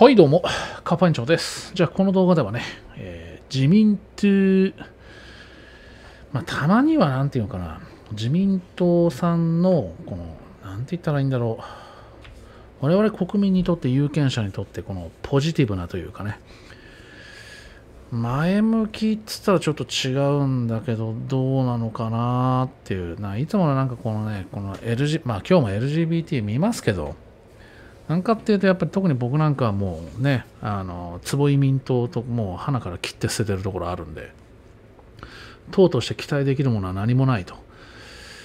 はいどうも、カパンです。じゃあこの動画ではね、えー、自民党、まあ、たまには何て言うのかな、自民党さんの、この、何て言ったらいいんだろう、我々国民にとって有権者にとって、このポジティブなというかね、前向きっつったらちょっと違うんだけど、どうなのかなっていう、ないつものなんかこのね、この LG、まあ今日も LGBT 見ますけど、なんかっていうと、やっぱり特に僕なんかはもうね、あの、坪井民党ともう花から切って捨ててるところあるんで、党として期待できるものは何もないと。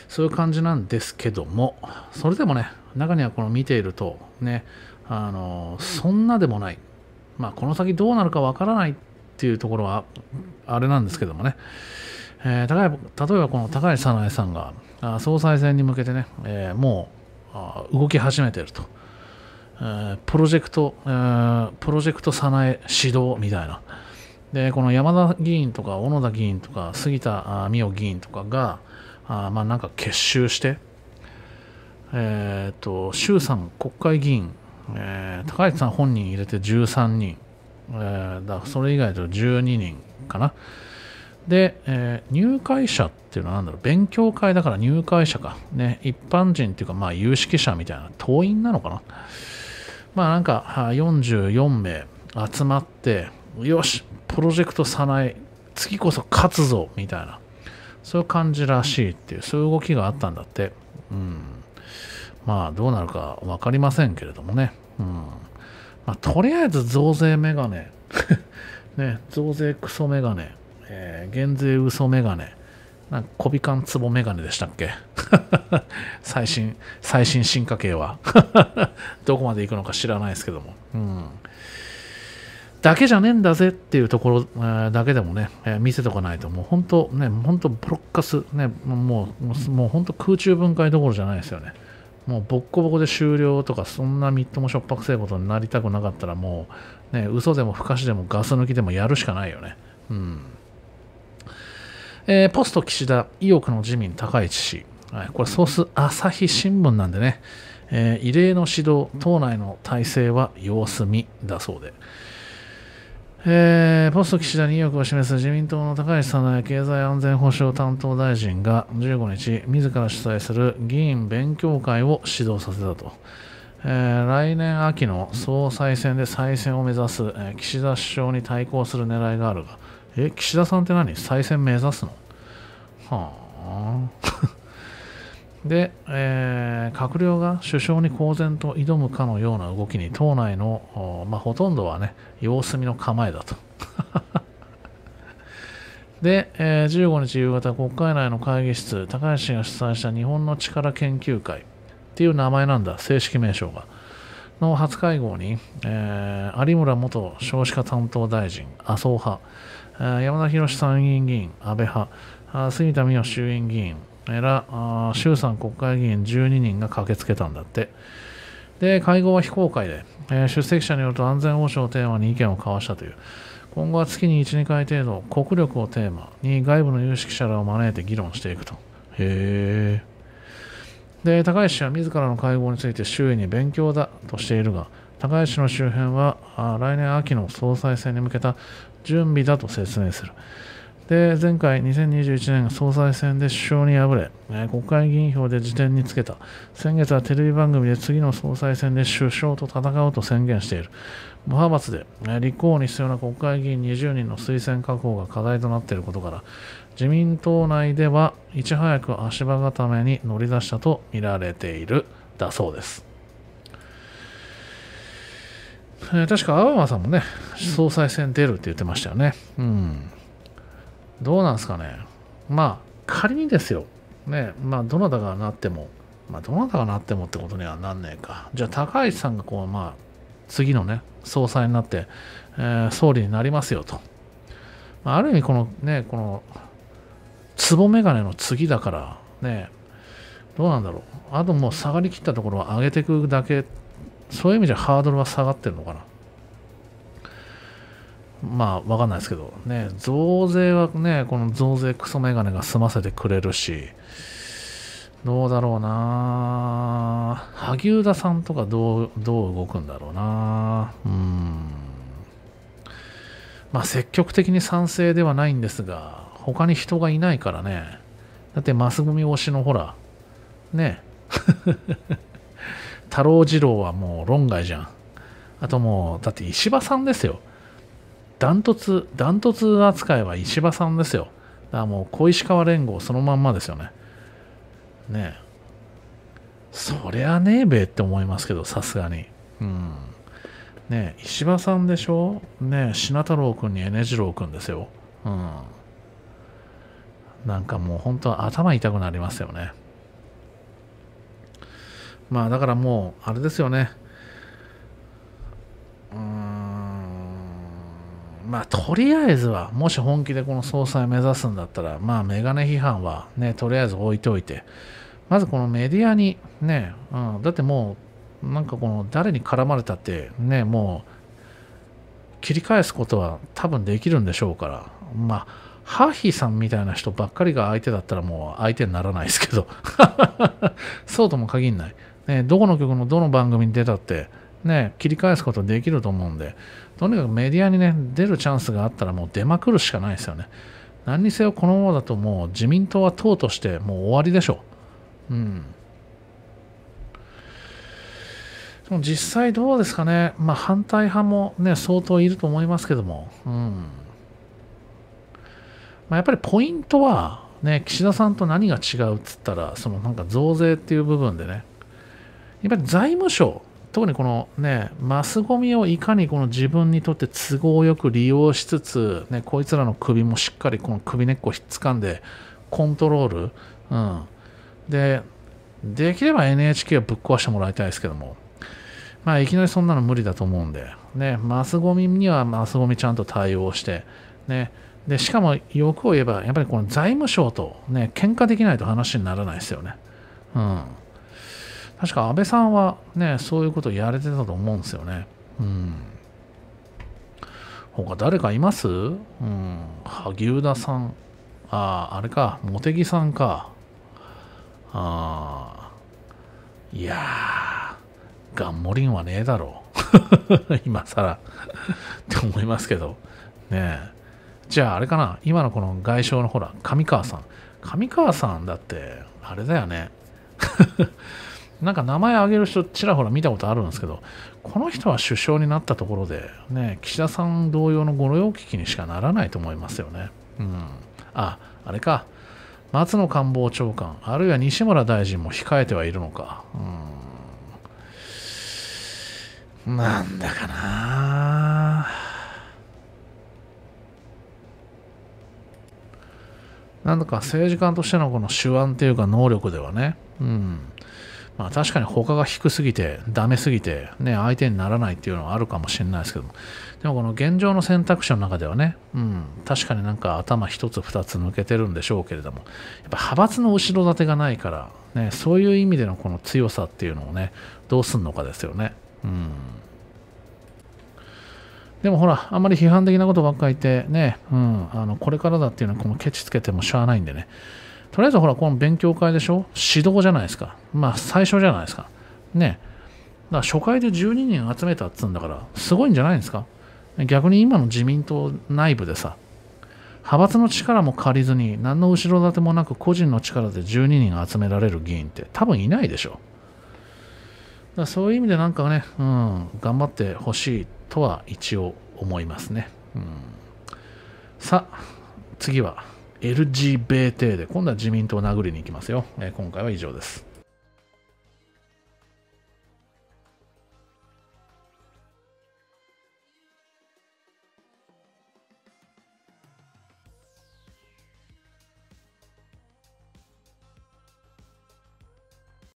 そういう感じなんですけども、それでもね、中にはこの見ていると、ね、あの、そんなでもない。まあ、この先どうなるかわからないっていうところは、あれなんですけどもね。えー、例えばこの高橋早苗さんが総裁選に向けてね、えー、もう動き始めていると。プロジェクト、プロジェクト早苗指導みたいな。で、この山田議員とか小野田議員とか杉田美代議員とかが、あまあなんか結集して、えっ、ー、と、衆参国会議員、えー、高市さん本人入れて13人、えー、だそれ以外だと12人かな。で、えー、入会者っていうのはなんだろう、勉強会だから入会者か、ね、一般人っていうか、まあ有識者みたいな、党員なのかな。まあなんか44名集まって、よし、プロジェクトさない、次こそ勝つぞ、みたいな、そういう感じらしいっていう、そういう動きがあったんだって。うん。まあどうなるか分かりませんけれどもね。うん。まあとりあえず増税メガネ。ね、増税クソメガネ。えー、減税嘘メガネ。なんか、コビカンツボメガネでしたっけ 最新、最新進化系は どこまで行くのか知らないですけども。うん。だけじゃねえんだぜっていうところ、だけでもね、え見せとかないと、もう本当ね、本当ブロッカス、ね、もう、もう本当空中分解どころじゃないですよね。もうボッコボコで終了とか、そんなみっともしょっぱくせえことになりたくなかったら、もう、ね、嘘でも不可視でもガス抜きでもやるしかないよね。うん。えー、ポスト岸田、意欲の自民、高市氏、はい、これソース朝日新聞なんでね、えー、異例の指導、党内の体制は様子見だそうで。えー、ポスト岸田に意欲を示す自民党の高市早苗経済安全保障担当大臣が15日、自ら主催する議員勉強会を指導させたと。えー、来年秋の総裁選で再選を目指す、えー、岸田首相に対抗する狙いがあるが、え、岸田さんって何再選目指すのはあ。で、えー、閣僚が首相に公然と挑むかのような動きに党内の、まあ、ほとんどはね様子見の構えだと。で、えー、15日夕方国会内の会議室高橋氏が主催した日本の力研究会っていう名前なんだ正式名称がの初会合に、えー、有村元少子化担当大臣麻生派山田博参議院議員、安倍派、杉田水脈衆院議員ら衆参国会議員12人が駆けつけたんだって。で、会合は非公開で、えー、出席者によると安全保障をテーマに意見を交わしたという。今後は月に1、2回程度、国力をテーマに外部の有識者らを招いて議論していくと。へえ。で、高橋氏は自らの会合について周囲に勉強だとしているが、高橋氏の周辺は来年秋の総裁選に向けた準備だと説明する。で前回、2021年総裁選で首相に敗れ、国会議員票で辞典につけた先月はテレビ番組で次の総裁選で首相と戦おうと宣言している無派閥で立候補に必要な国会議員20人の推薦確保が課題となっていることから自民党内ではいち早く足場固めに乗り出したと見られているだそうです。えー、確か青山さんもね、総裁選出るって言ってましたよね。うん。どうなんですかね。まあ、仮にですよ。ね、まあ、どなたがなっても、まあ、どなたがなってもってことにはなんねえか。じゃあ、高市さんがこう、まあ、次のね、総裁になって、えー、総理になりますよと。まあ、ある意味、このね、この、つぼメガネの次だから、ね、どうなんだろう。あともう下がりきったところを上げていくだけっそういう意味じゃハードルは下がってるのかな。まあ、わかんないですけど、ね、増税はね、この増税クソメガネが済ませてくれるし、どうだろうな萩生田さんとかどう、どう動くんだろうなうん。まあ、積極的に賛成ではないんですが、他に人がいないからね。だって、マスゴミ推しのほら、ね。太郎次郎はもう論外じゃん。あともう、だって石破さんですよ。ダントツ、ダントツ扱いは石破さんですよ。だからもう小石川連合そのまんまですよね。ねえ。そりゃねえべって思いますけど、さすがに。うん。ねえ、石破さんでしょねえ、品太郎君にエネジロ郎君ですよ。うん。なんかもう本当頭痛くなりますよね。だからもう、あれですよねまあ、とりあえずは、もし本気でこの総裁目指すんだったら、まあ、メガネ批判はね、とりあえず置いておいて、まずこのメディアにね、うん、だってもう、なんかこの誰に絡まれたって、ね、もう、切り返すことは多分できるんでしょうから、まあ、ハーヒーさんみたいな人ばっかりが相手だったらもう相手にならないですけど そうとも限らない。ね、どこの局のどの番組に出たって、ね、切り返すことできると思うんで、とにかくメディアにね、出るチャンスがあったらもう出まくるしかないですよね。何にせよこのままだともう自民党は党としてもう終わりでしょう。うん。でも実際どうですかね。まあ反対派もね、相当いると思いますけども。うん。まあ、やっぱりポイントは、ね、岸田さんと何が違うっつったら、そのなんか増税っていう部分でね、やっぱり財務省、特にこのね、マスゴミをいかにこの自分にとって都合よく利用しつつ、ね、こいつらの首もしっかりこの首根っこをひっつかんで、コントロール、うん。で、できれば NHK をぶっ壊してもらいたいですけども、まあ、いきなりそんなの無理だと思うんで、ね、マスゴミにはマスゴミちゃんと対応して、ね、で、しかも欲を言えば、やっぱりこの財務省とね、喧嘩できないと話にならないですよね。うん。確か安倍さんはね、そういうことをやれてたと思うんですよね。うん。他誰かいますうん。萩生田さん。ああ、あれか、茂木さんか。ああ。いやー、ガンモリンはねえだろう。今更って思いますけど。ねえ。じゃああれかな、今のこの外相のほら、上川さん。上川さんだって、あれだよね。なんか名前挙げる人ちらほら見たことあるんですけど、この人は首相になったところで、ね、岸田さん同様の御用聞きにしかならないと思いますよね。うん。あ、あれか。松野官房長官、あるいは西村大臣も控えてはいるのか。うん。なんだかななんだか政治家としてのこの手腕というか能力ではね、うん。まあ、確かに他が低すぎて、ダメすぎて、ね、相手にならないっていうのはあるかもしれないですけども、でもこの現状の選択肢の中ではね、うん、確かになんか頭一つ二つ抜けてるんでしょうけれども、やっぱ派閥の後ろ盾がないから、ね、そういう意味でのこの強さっていうのをね、どうすんのかですよね。うんでもほら、あんまり批判的なことばっかり言ってね、うん、あのこれからだっていうのはこのケチつけてもしゃあないんでね、とりあえずほら、この勉強会でしょ指導じゃないですか。まあ、最初じゃないですか。ね。だから初回で12人集めたっつうんだから、すごいんじゃないんですか逆に今の自民党内部でさ、派閥の力も借りずに、何の後ろ盾もなく個人の力で12人集められる議員って多分いないでしょ。だそういう意味でなんかね、うん、頑張ってほしいとは一応思いますね。うん、さあ、次は。LGBT で、今度は自民党を殴りに行きますよ。え今回は以上です。